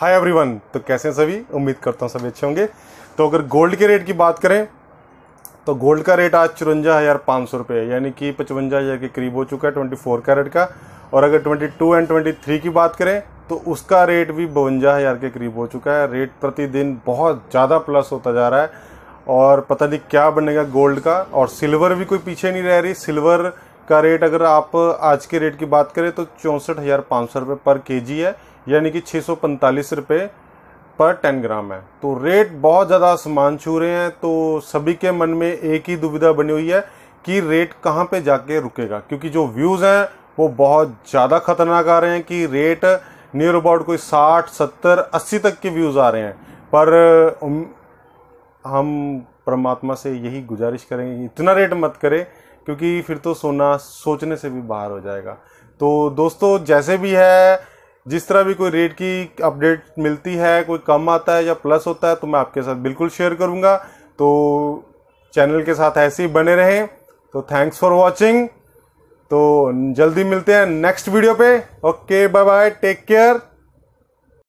hi everyone तो कैसे हैं सभी उम्मीद करता हूँ सभी अच्छे होंगे तो अगर गोल्ड के रेट की बात करें तो गोल्ड का रेट आज चुरंजा हज़ार पाँच सौ रुपये यानी कि पचवंजा हज़ार के करीब हो चुका है ट्वेंटी फोर कैरेट का और अगर twenty two and twenty three की बात करें तो उसका रेट भी बवंजा हज़ार के करीब हो चुका है रेट प्रतिदिन बहुत ज़्यादा प्लस होता जा रहा है और पता नहीं क्या बनेगा गोल्ड का और सिल्वर भी कोई पीछे नहीं रह रही सिल्वर का रेट अगर आप आज के रेट की बात करें तो चौंसठ हज़ार पाँच सौ रुपये पर के जी है यानी कि छः सौ पैंतालीस रुपये पर टेन ग्राम है तो रेट बहुत ज़्यादा आसमान छू रहे हैं तो सभी के मन में एक ही दुविधा बनी हुई है कि रेट कहाँ पे जाके रुकेगा क्योंकि जो व्यूज़ हैं वो बहुत ज़्यादा खतरनाक आ रहे हैं कि रेट नियर अबाउट कोई साठ सत्तर अस्सी तक के व्यूज़ आ रहे हैं पर हम परमात्मा से यही गुजारिश करेंगे इतना रेट मत करें क्योंकि फिर तो सोना सोचने से भी बाहर हो जाएगा तो दोस्तों जैसे भी है जिस तरह भी कोई रेट की अपडेट मिलती है कोई कम आता है या प्लस होता है तो मैं आपके साथ बिल्कुल शेयर करूँगा तो चैनल के साथ ऐसे ही बने रहें तो थैंक्स फॉर वॉचिंग तो जल्दी मिलते हैं नेक्स्ट वीडियो पे okay bye bye take care